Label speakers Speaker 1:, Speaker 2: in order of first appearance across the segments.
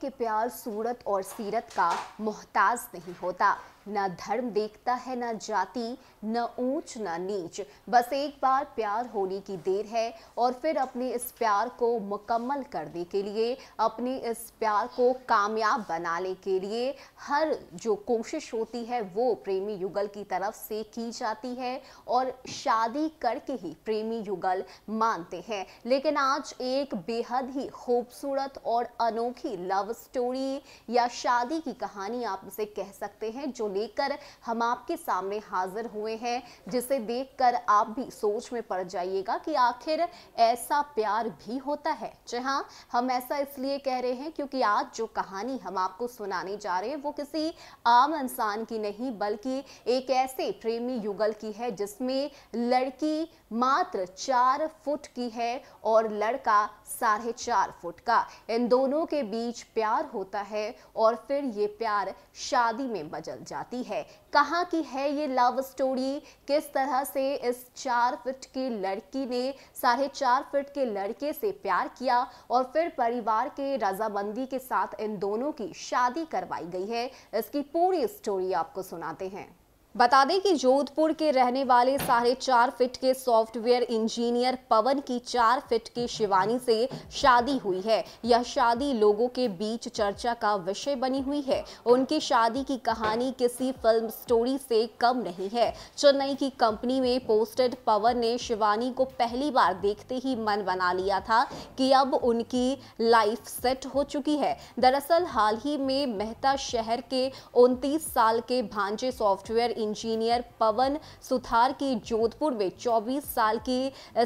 Speaker 1: के प्यार सूरत और सीरत का मोहताज नहीं होता ना धर्म देखता है ना जाति न ऊंच ना नीच बस एक बार प्यार होने की देर है और फिर अपने इस प्यार को मुकम्मल करने के लिए अपने इस प्यार को कामयाब बनाने के लिए हर जो कोशिश होती है वो प्रेमी युगल की तरफ से की जाती है और शादी करके ही प्रेमी युगल मानते हैं लेकिन आज एक बेहद ही खूबसूरत और अनोखी लव स्टोरी या शादी की कहानी आप इसे कह सकते हैं जो लेकर हम आपके सामने हाजिर हुए हैं जिसे देखकर आप भी सोच में पड़ जाइएगा कि आखिर ऐसा प्यार भी होता है जी हाँ हम ऐसा इसलिए कह रहे हैं क्योंकि आज जो कहानी हम आपको सुनाने जा रहे हैं वो किसी आम इंसान की नहीं बल्कि एक ऐसे प्रेमी युगल की है जिसमें लड़की मात्र चार फुट की है और लड़का साढ़े चार फुट का इन दोनों के बीच प्यार होता है और फिर ये प्यार शादी में बदल जाता जाती है कहाँ की है ये लव स्टोरी किस तरह से इस चार फिट की लड़की ने साढ़े चार फिट के लड़के से प्यार किया और फिर परिवार के रजाबंदी के साथ इन दोनों की शादी करवाई गई है इसकी पूरी स्टोरी आपको सुनाते हैं बता दें कि जोधपुर के रहने वाले साढ़े चार फिट के सॉफ्टवेयर इंजीनियर पवन की चार फिट की शिवानी से शादी हुई है यह शादी लोगों के बीच चर्चा का विषय बनी हुई है उनकी शादी की कहानी किसी फिल्म स्टोरी से कम नहीं है चेन्नई की कंपनी में पोस्टेड पवन ने शिवानी को पहली बार देखते ही मन बना लिया था कि अब उनकी लाइफ सेट हो चुकी है दरअसल हाल ही में मेहता शहर के उनतीस साल के भांजे सॉफ्टवेयर इंजीनियर पवन सुथार की जोधपुर में 24 साल की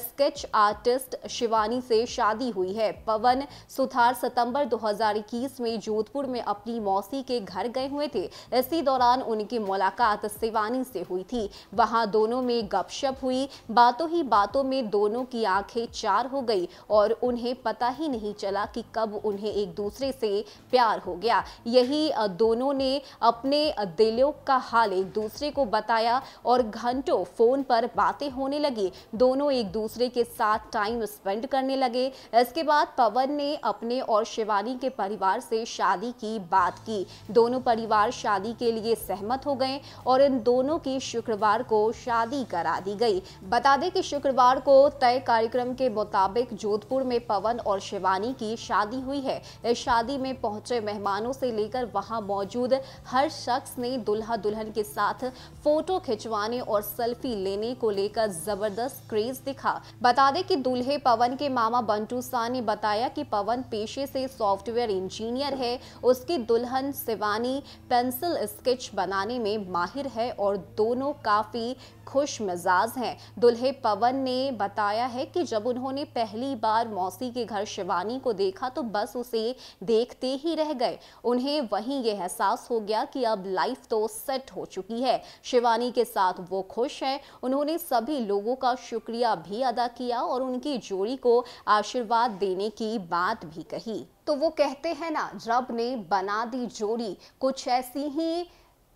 Speaker 1: स्केच आर्टिस्ट शिवानी से शादी हुई है पवन सुथार सितंबर 2021 में जोधपुर में अपनी मौसी के घर गए हुए थे इसी दौरान उनकी मुलाकात शिवानी से हुई थी वहां दोनों में गपशप हुई बातों ही बातों में दोनों की आंखें चार हो गई और उन्हें पता ही नहीं चला कि कब उन्हें एक दूसरे से प्यार हो गया यही दोनों ने अपने दिलों का हाल एक दूसरे दूसरे को बताया और घंटों फोन पर बातें होने लगी दोनों एक दूसरे के साथ टाइम स्पेंड करने लगे इसके बाद पवन ने अपने और शिवानी के परिवार से शादी की बात की दोनों परिवार शादी के लिए सहमत हो गए और इन दोनों की शुक्रवार को शादी करा दी गई बता दें कि शुक्रवार को तय कार्यक्रम के मुताबिक जोधपुर में पवन और शिवानी की शादी हुई है इस शादी में पहुंचे मेहमानों से लेकर वहां मौजूद हर शख्स ने दुल्हा दुल्हन के साथ फोटो खिंचवाने और सेल्फी लेने को लेकर जबरदस्त क्रेज दिखा बता दें कि दूल्हे पवन के मामा बंटू शाह ने बताया कि पवन पेशे से सॉफ्टवेयर इंजीनियर है उसकी दुल्हन शिवानी पेंसिल स्केच बनाने में माहिर है और दोनों काफी खुश मिजाज हैं दुल्हे पवन ने बताया है कि जब उन्होंने पहली बार मौसी के घर शिवानी को देखा तो बस उसे देखते ही रह गए उन्हें वहीं यह एहसास हो गया कि अब लाइफ तो सेट हो चुकी है शिवानी के साथ वो खुश हैं उन्होंने सभी लोगों का शुक्रिया भी अदा किया और उनकी जोड़ी को आशीर्वाद देने की बात भी कही तो वो कहते हैं ना रब ने बना दी जोड़ी कुछ ऐसी ही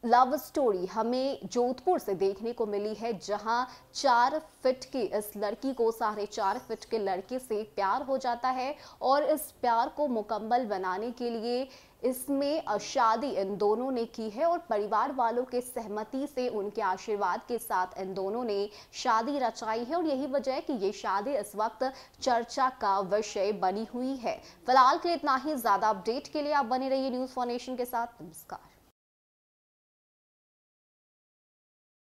Speaker 1: लव स्टोरी हमें जोधपुर से देखने को मिली है जहां चार फिट की इस लड़की को साढ़े चार फिट के लड़के से प्यार हो जाता है और इस प्यार को मुकम्मल बनाने के लिए इसमें शादी इन दोनों ने की है और परिवार वालों के सहमति से उनके आशीर्वाद के साथ इन दोनों ने शादी रचाई है और यही वजह है कि ये शादी इस वक्त चर्चा का विषय बनी हुई है फिलहाल के लिए इतना ही ज़्यादा अपडेट के लिए आप बने रहिए न्यूज़ फॉर्नेशन के साथ नमस्कार